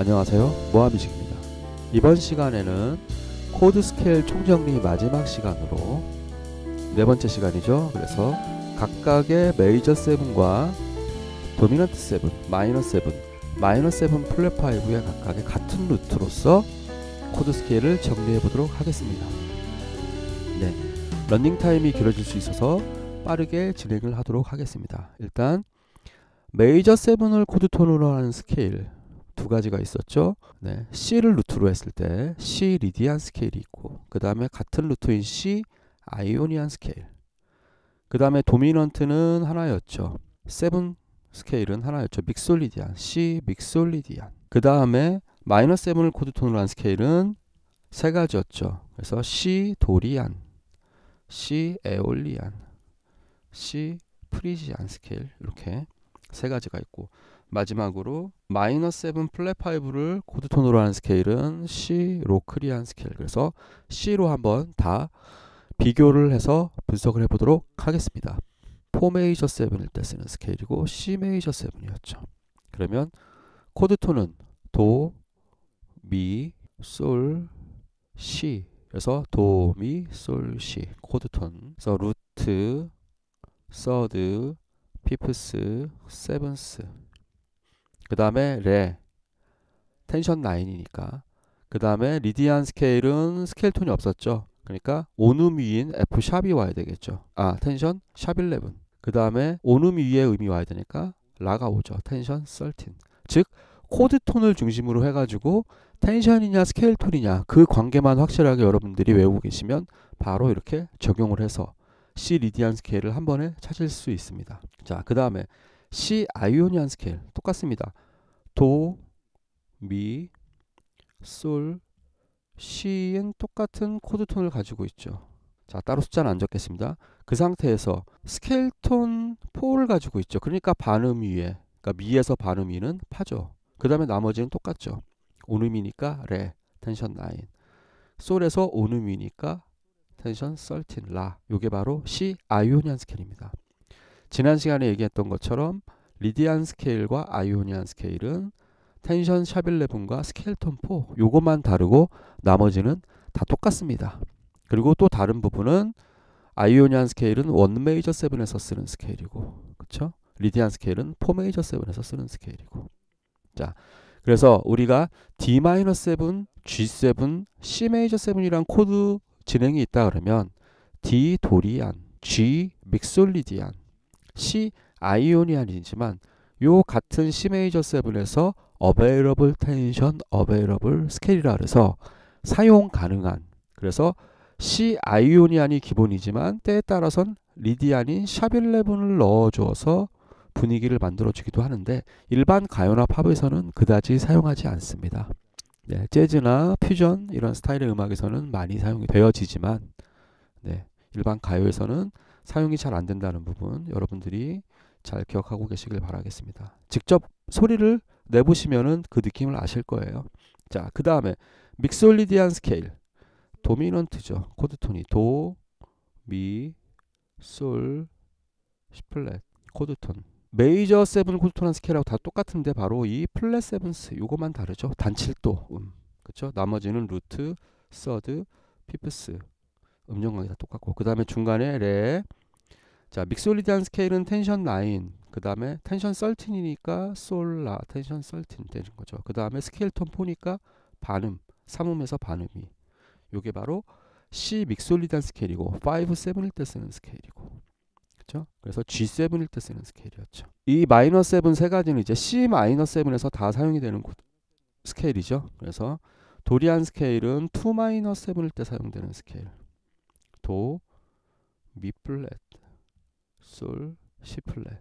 안녕하세요 모하미식입니다 이번 시간에는 코드 스케일 총정리 마지막 시간으로 네 번째 시간이죠 그래서 각각의 메이저 세븐과 도미넌트 세븐, 마이너 세븐, 마이너 세븐 플랫 파이브의 각각의 같은 루트로서 코드 스케일을 정리해 보도록 하겠습니다 네, 런닝 타임이 길어질 수 있어서 빠르게 진행을 하도록 하겠습니다 일단 메이저 세븐을 코드 톤으로 하는 스케일 두 가지가 있었죠. 네, C를 루트로 했을 때 C 리디안 스케일이 있고 그 다음에 같은 루트인 C 아이오니안 스케일 그 다음에 도미넌트는 하나였죠. 세븐 스케일은 하나였죠. 믹솔리디안 C 믹솔리디안 그 다음에 마이너스 세븐을 코드톤으로 한 스케일은 세 가지였죠. 그래서 C 도리안 C 에올리안 C 프리지안 스케일 이렇게 세 가지가 있고 마지막으로 마이너스 븐 플랫 파이브를 코드 톤으로 하는 스케일은 C로 크리안 스케일 그래서 C로 한번 다 비교를 해서 분석을 해보도록 하겠습니다. 포 메이저 세븐일때 쓰는 스케일이고 C 메이저 세븐이었죠 그러면 코드 톤은 도, 미, 솔, 시 그래서 도, 미, 솔, 시 코드 톤 그래서 루트, 서드, 피프스, 세븐스 그 다음에 레 텐션 라인이니까 그 다음에 리디안 스케일은 스케일 톤이 없었죠 그러니까 온음 위인 F 샵이 와야 되겠죠 아 텐션 샵 11. 그 다음에 온음 위에 음이 와야 되니까 라가 오죠 텐션 13. 즉 코드 톤을 중심으로 해가지고 텐션이냐 스케일 톤이냐 그 관계만 확실하게 여러분들이 외우고 계시면 바로 이렇게 적용을 해서 C 리디안 스케일을 한 번에 찾을 수 있습니다. 자, 그 다음에 C 아이오니안 스케일 똑같습니다. 도, 미, 솔, 시엔 똑같은 코드 톤을 가지고 있죠. 자, 따로 숫자는 안 적겠습니다. 그 상태에서 스케일 톤 4를 가지고 있죠. 그러니까 반음 위에, 그러니까 미에서 반음 위는 파죠. 그 다음에 나머지는 똑같죠. 온음이니까 레, 텐션 9. 솔에서 온음이니까 텐션 13, 라. 요게 바로 C 아이오니안 스케일입니다. 지난 시간에 얘기했던 것처럼 리디안 스케일과 아이오니안 스케일은 텐션 샤빌레분과 스케일톤포 요것만 다르고 나머지는 다 똑같습니다. 그리고 또 다른 부분은 아이오니안 스케일은 원 메이저 세븐에서 쓰는 스케일이고 그쵸 리디안 스케일은 포 메이저 세븐에서 쓰는 스케일이고 자 그래서 우리가 D 마이너 세븐, G 세븐, C 메이저 세븐이란 코드 진행이 있다 그러면 D 도리안, G 믹솔리디안, C 아이오니안이지만 요 같은 C 메이저 7에서 available tension, available scale이라 그래서 사용 가능한 그래서 C 아이오니안이 기본이지만 때에 따라선 리디안인 샤빌레븐을 넣어줘서 분위기를 만들어주기도 하는데 일반 가요나 팝에서는 그다지 사용하지 않습니다. 네, 재즈나 퓨전 이런 스타일의 음악에서는 많이 사용이 되어지지만 네, 일반 가요에서는 사용이 잘 안 된다는 부분 여러분들이 잘 기억하고 계시길 바라겠습니다. 직접 소리를 내보시면은 그 느낌을 아실 거예요. 자, 그 다음에 믹솔리디안 스케일 도미넌트죠. 코드톤이 도, 미, 솔, 시 플랫 코드톤 메이저 세븐 코드톤한 스케일하고 다 똑같은데 바로 이 플랫 세븐스 요거만 다르죠. 단칠도 음 그쵸? 나머지는 루트, 서드, 피프스 음정관계다 똑같고 그 다음에 중간에 레 자, 믹솔리디안 스케일은 텐션 9, 그 다음에 텐션 13이니까 솔라, 텐션 13 되는 거죠. 그 다음에 스케일 톤 포니까 반음, 3음에서 반음이. 요게 바로 C 믹솔리디안 스케일이고 5, 7일 때 쓰는 스케일이고. 그죠 그래서 G7일 때 쓰는 스케일이었죠. 이 마이너 7세 가지는 이제 C 마이너 7에서 다 사용이 되는 스케일이죠. 그래서 도리안 스케일은 2 마이너 7일 때 사용되는 스케일. 도, 미 플랫. 솔, C 플랫.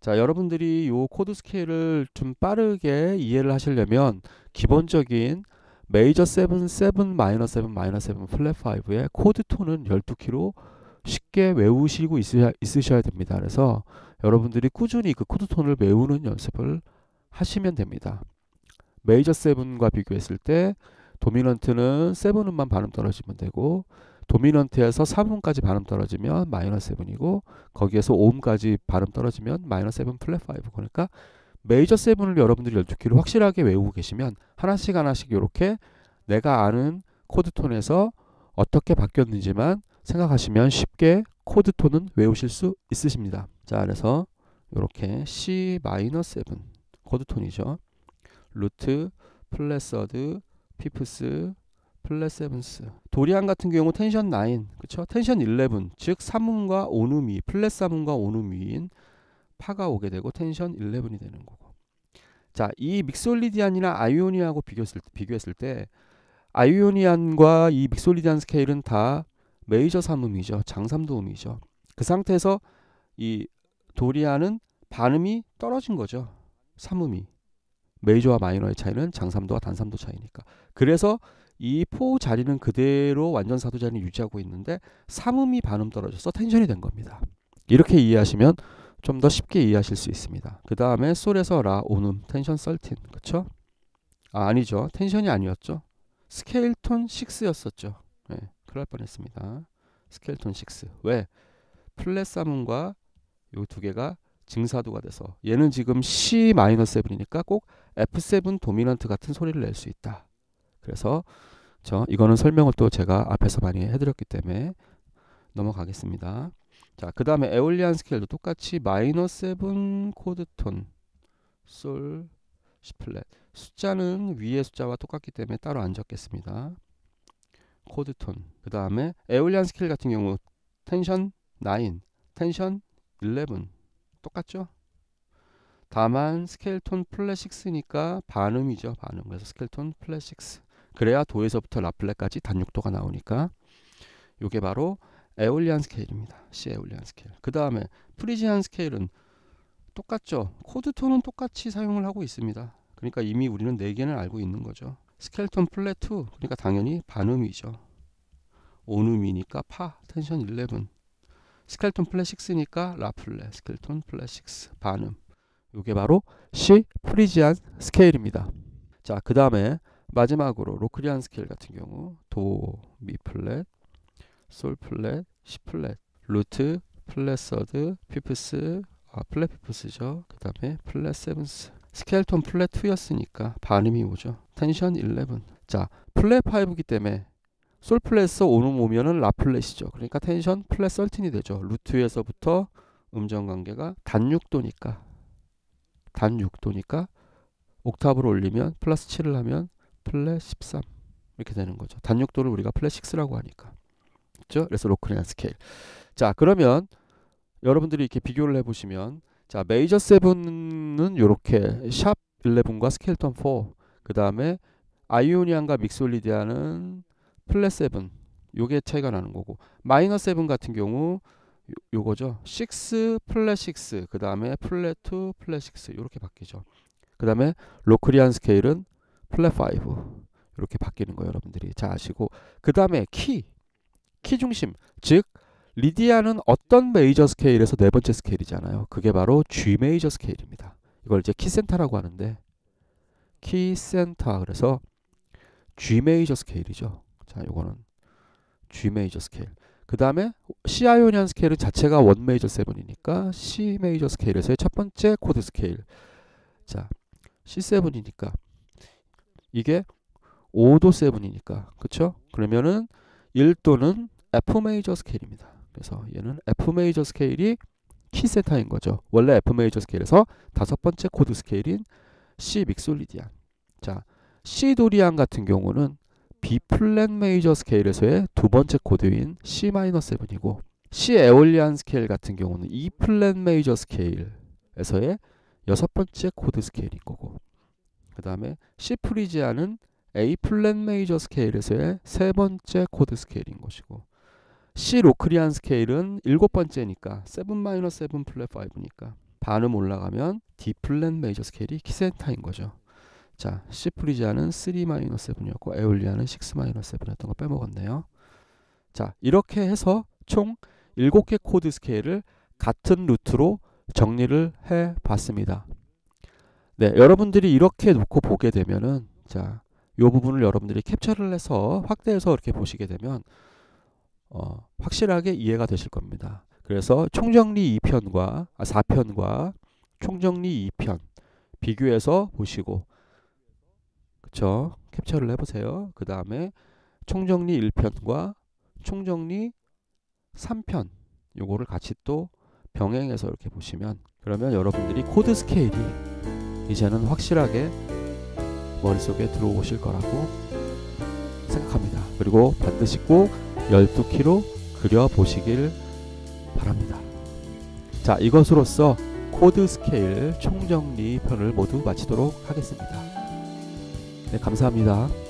자, 여러분들이 요 코드 스케일을 좀 빠르게 이해를 하시려면 기본적인 메이저 7, 7, 마이너 7, 마이너 7 플랫 5의 코드 톤은 12키로 쉽게 외우시고 있으셔야, 있으셔야 됩니다. 그래서 여러분들이 꾸준히 그 코드 톤을 외우는 연습을 하시면 됩니다. 메이저 7과 비교했을 때 도미넌트는 7음만 발음 떨어지면 되고 도미넌트에서 3음까지 발음 떨어지면 마이너스 7이고 거기에서 5음까지 발음 떨어지면 마이너스 7 플랫 5 그러니까 메이저 7을 여러분들이 12키를 확실하게 외우고 계시면 하나씩 하나씩 이렇게 내가 아는 코드톤에서 어떻게 바뀌었는지만 생각하시면 쉽게 코드톤은 외우실 수 있으십니다. 자 그래서 이렇게 C-7 마이너스 코드톤이죠. 루트, 플랫서드, 피프스, 플랫 세븐스. 도리안 같은 경우 텐션 나인 그쵸? 텐션 11, 즉 3음과 5음이 플랫 3음과 5음이인 파가 오게 되고 텐션 11이 되는 거고. 자, 이 믹솔리디안이나 아이오니아하고 비교했을, 비교했을 때 아이오니안과 이 믹솔리디안 스케일은 다 메이저 3음이죠. 장삼도음이죠. 그 상태에서 이 도리안은 반음이 떨어진 거죠. 3음이. 메이저와 마이너의 차이는 장삼도와 단삼도 차이니까. 그래서 이포 자리는 그대로 완전 사도 자리는 유지하고 있는데 삼음이 반음 떨어져서 텐션이 된 겁니다. 이렇게 이해하시면 좀 더 쉽게 이해하실 수 있습니다. 그 다음에 솔에서 라 오음 텐션 썰틴 그쵸? 아 아니죠 텐션이 아니었죠 스케일 톤 6였었죠. 네, 예, 그럴 뻔했습니다. 스케일 톤 6. 왜? 플랫 삼음과 요 두 개가 증사도가 돼서 얘는 지금 C 마이너 7이니까 꼭 F7 도미넌트 같은 소리를 낼 수 있다. 그래서 저 이거는 설명을 또 제가 앞에서 많이 해드렸기 때문에 넘어가겠습니다. 자, 그 다음에 에올리안 스케일도 똑같이 마이너 세븐 코드톤 솔시 플랫 숫자는 위의 숫자와 똑같기 때문에 따로 안 적겠습니다. 코드톤 그 다음에 에올리안 스케일 같은 경우 텐션 9 텐션 11 똑같죠? 다만 스케일톤 플랫 6니까 반음이죠. 반음 그래서 스케일톤 플랫 6 그래야 도에서부터 라플레까지 단육도가 나오니까 이게 바로 에올리안 스케일입니다. C 에올리안 스케일. 그 다음에 프리지안 스케일은 똑같죠. 코드 톤은 똑같이 사용을 하고 있습니다. 그러니까 이미 우리는 4개는 알고 있는 거죠. 스켈톤 플랫 2 그러니까 당연히 반음이죠. 온음이니까 파 텐션 11 스켈톤 플랫 6니까 라플레 스켈톤 플랫 6 반음 이게 바로 C 프리지안 스케일입니다. 자 그 다음에 마지막으로 로크리안 스케일 같은 경우 도, 미 플랫, 솔 플랫, 시 플랫, 루트, 플랫 서드, 피프스, 아 플랫 피프스죠. 그 다음에 플랫 세븐스. 스케일톤 플랫 2였으니까 반음이 오죠. 텐션 11. 자, 플랫 5이기 때문에 솔 플랫에서 오는 오면은 라 플랫이죠. 그러니까 텐션 플랫 썰틴이 되죠. 루트에서부터 음정 관계가 단 6도니까 단 6도니까 옥탑을 올리면 플러스 7을 하면 플랫 13 이렇게 되는 거죠. 단육도를 우리가 플랫 6라고 하니까. 그죠? 그래서 로크리안 스케일. 자, 그러면 여러분들이 이렇게 비교를 해 보시면 자, 메이저 7은 요렇게 샵 11과 스켈톤 4. 그다음에 아이오니안과 믹솔리디아는 플랫 7. 요게 차이가 나는 거고 마이너 7 같은 경우 요, 요거죠. 6 플랫 6, 그다음에 플랫 2, 플랫 6 요렇게 바뀌죠. 그다음에 로크리안 스케일은 플랫 5 이렇게 바뀌는 거예요 여러분들이 잘 아시고 그 다음에 키, 키 중심 즉 리디아는 어떤 메이저 스케일에서 네 번째 스케일이잖아요 그게 바로 G 메이저 스케일입니다 이걸 이제 키센터라고 하는데 키센터 그래서 G 메이저 스케일이죠 자 요거는 G 메이저 스케일 그 다음에 C 아이오니안 스케일은 자체가 원 메이저 세븐이니까 C 메이저 스케일에서의 첫 번째 코드 스케일 자 C7이니까 이게 5도 세븐이니까 그쵸? 그러면은 1도는 F 메이저 스케일입니다. 그래서 얘는 F 메이저 스케일이 키세타인 거죠. 원래 F 메이저 스케일에서 다섯 번째 코드 스케일인 C 믹솔리디안. 자, C 도리안 같은 경우는 B 플랫 메이저 스케일에서의 두 번째 코드인 C 마이너 세이고 C 에올리안 스케일 같은 경우는 E 플랫 메이저 스케일에서의 여섯 번째 코드 스케일인 거고 그 다음에 C 프리지아는 A 플랫 메이저 스케일에서의 세 번째 코드 스케일인 것이고 C 로크리안 스케일은 일곱 번째니까 7 마이너스 7 플랫 5니까 반음 올라가면 D 플랫 메이저 스케일이 키센타인 거죠. 자, C 프리지아는 3 마이너스 7이었고 에올리아는 6 마이너스 7이었던 거 빼먹었네요. 자, 이렇게 해서 총 일곱 개 코드 스케일을 같은 루트로 정리를 해 봤습니다. 네, 여러분들이 이렇게 놓고 보게 되면은 자, 요 부분을 여러분들이 캡처를 해서 확대해서 이렇게 보시게 되면 어, 확실하게 이해가 되실 겁니다. 그래서 총정리 2편과 아, 4편과 총정리 2편 비교해서 보시고 그쵸 캡처를 해보세요. 그 다음에 총정리 1편과 총정리 3편 요거를 같이 또 병행해서 이렇게 보시면 그러면 여러분들이 코드 스케일이 이제는 확실하게 머릿속에 들어오실 거라고 생각합니다. 그리고 반드시 꼭 12키로 그려보시길 바랍니다. 자, 이것으로써 코드 스케일 총정리 편을 모두 마치도록 하겠습니다. 네, 감사합니다.